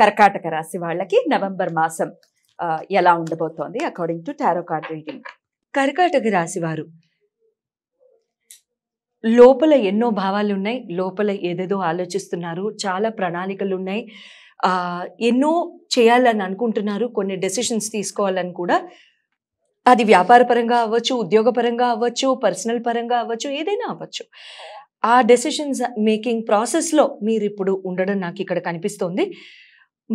కర్కాటక రాశి వాళ్ళకి నవంబర్ మాసం ఎలా ఉండబోతోంది according to tarot card reading కర్కాటక రాశి వారు లోపల ఎన్నో భావాలు ఉన్నాయి లోపల ఏదేదో ఆలోచిస్తున్నారు చాలా ప్రణాళికలు ఉన్నాయి ఎన్నో చేయాలని అనుకుంటున్నారు కొన్ని డెసిషన్స్ తీసుకోవాలని కూడా అది వ్యాపారపరంగా అవ్వచ్చు ఉద్యోగపరంగా అవ్వచ్చు పర్సనల్ పరంగా అవ్వచ్చు ఏదైనా అవ్వచ్చు ఆ డెసిషన్స్ మేకింగ్ ప్రాసెస్లో మీరు ఇప్పుడు ఉండడం నాకు ఇక్కడ కనిపిస్తోంది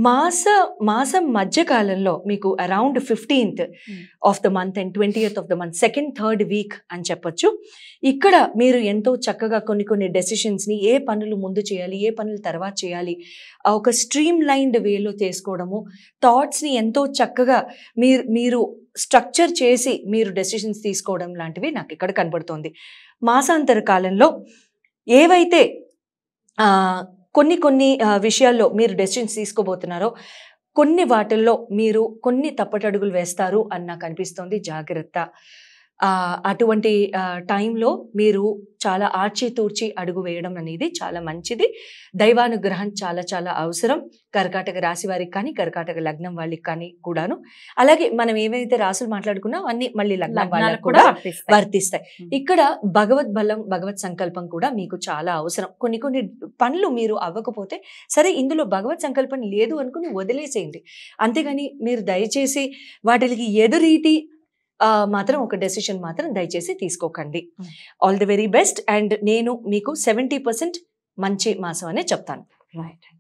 మాస మాసం మధ్యకాలంలో మీకు around fifteenth of the month and twenty of the month second third week అని చెప్పొచ్చు ఇక్కడ మీరు ఎంతో చక్కగా కొన్ని కొన్ని డెసిషన్స్ని ఏ పనులు ముందు చేయాలి ఏ పనులు తర్వాత చేయాలి ఒక స్ట్రీమ్ లైన్డ్ వేలో చేసుకోవడము థాట్స్ని ఎంతో చక్కగా మీరు మీరు స్ట్రక్చర్ చేసి మీరు డెసిషన్స్ తీసుకోవడం లాంటివి నాకు ఇక్కడ కనబడుతోంది మాసాంతర కాలంలో ఏవైతే కొన్ని కొన్ని విషయాల్లో మీరు డెసిషన్స్ తీసుకోబోతున్నారో కొన్ని వాటిల్లో మీరు కొన్ని తప్పటడుగులు వేస్తారు అని నాకు అనిపిస్తోంది జాగ్రత్త అటువంటి టైంలో మీరు చాలా తూర్చి అడుగు వేయడం అనేది చాలా మంచిది దైవానుగ్రహం చాలా చాలా అవసరం కర్కాటక రాశి వారికి కానీ కర్కాటక లగ్నం వాళ్ళకి కానీ కూడాను అలాగే మనం ఏవైతే రాసులు మాట్లాడుకున్నా అన్ని మళ్ళీ లగ్నం వాళ్ళకి కూడా వర్తిస్తాయి ఇక్కడ భగవద్ బలం భగవత్ సంకల్పం కూడా మీకు చాలా అవసరం కొన్ని కొన్ని పనులు మీరు అవ్వకపోతే సరే ఇందులో భగవత్ సంకల్పం లేదు అనుకుని వదిలేసేయండి అంతేగాని మీరు దయచేసి వాటికి ఎదురీతి మాత్రం ఒక డెసిషన్ మాత్రం దయచేసి తీసుకోకండి all the very best and నేను మీకు సెవెంటీ మంచి మాసం అనే చెప్తాను రైట్